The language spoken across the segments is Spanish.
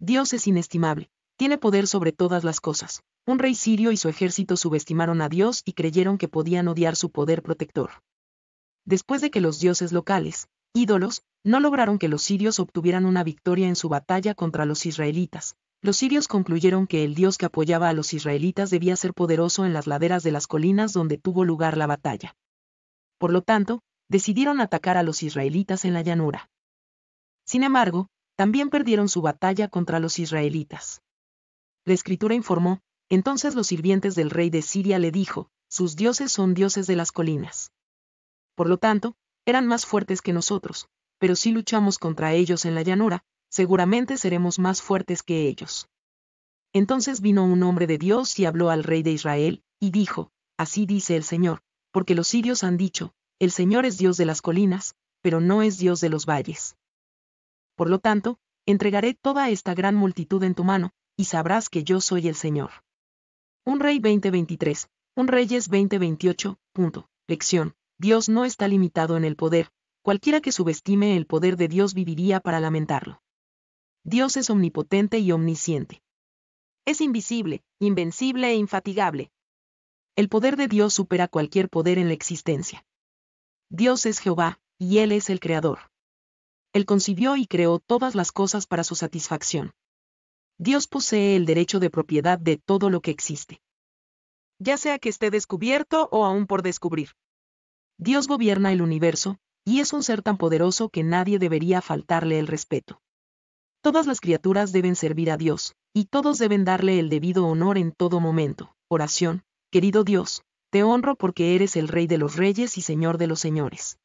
Dios es inestimable, tiene poder sobre todas las cosas. Un rey sirio y su ejército subestimaron a Dios y creyeron que podían odiar su poder protector. Después de que los dioses locales, ídolos, no lograron que los sirios obtuvieran una victoria en su batalla contra los israelitas, los sirios concluyeron que el dios que apoyaba a los israelitas debía ser poderoso en las laderas de las colinas donde tuvo lugar la batalla. Por lo tanto, decidieron atacar a los israelitas en la llanura. Sin embargo, también perdieron su batalla contra los israelitas. La escritura informó, entonces los sirvientes del rey de Siria le dijo, sus dioses son dioses de las colinas. Por lo tanto, eran más fuertes que nosotros, pero si luchamos contra ellos en la llanura, seguramente seremos más fuertes que ellos. Entonces vino un hombre de Dios y habló al rey de Israel, y dijo, Así dice el Señor, porque los sirios han dicho, el Señor es Dios de las colinas, pero no es Dios de los valles. Por lo tanto, entregaré toda esta gran multitud en tu mano, y sabrás que yo soy el Señor. Un Rey 2023, un Reyes 2028, punto. Lección, Dios no está limitado en el poder, cualquiera que subestime el poder de Dios viviría para lamentarlo. Dios es omnipotente y omnisciente. Es invisible, invencible e infatigable. El poder de Dios supera cualquier poder en la existencia. Dios es Jehová, y Él es el Creador. Él concibió y creó todas las cosas para su satisfacción. Dios posee el derecho de propiedad de todo lo que existe. Ya sea que esté descubierto o aún por descubrir. Dios gobierna el universo, y es un ser tan poderoso que nadie debería faltarle el respeto. Todas las criaturas deben servir a Dios, y todos deben darle el debido honor en todo momento. Oración, querido Dios, te honro porque eres el Rey de los Reyes y Señor de los Señores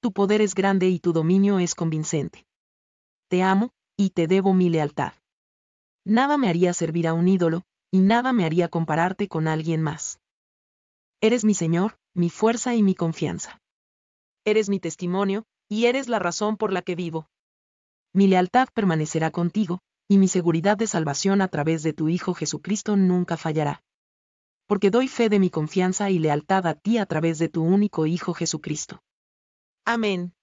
tu poder es grande y tu dominio es convincente. Te amo, y te debo mi lealtad. Nada me haría servir a un ídolo, y nada me haría compararte con alguien más. Eres mi Señor, mi fuerza y mi confianza. Eres mi testimonio, y eres la razón por la que vivo. Mi lealtad permanecerá contigo, y mi seguridad de salvación a través de tu Hijo Jesucristo nunca fallará. Porque doy fe de mi confianza y lealtad a ti a través de tu único Hijo Jesucristo. Amén.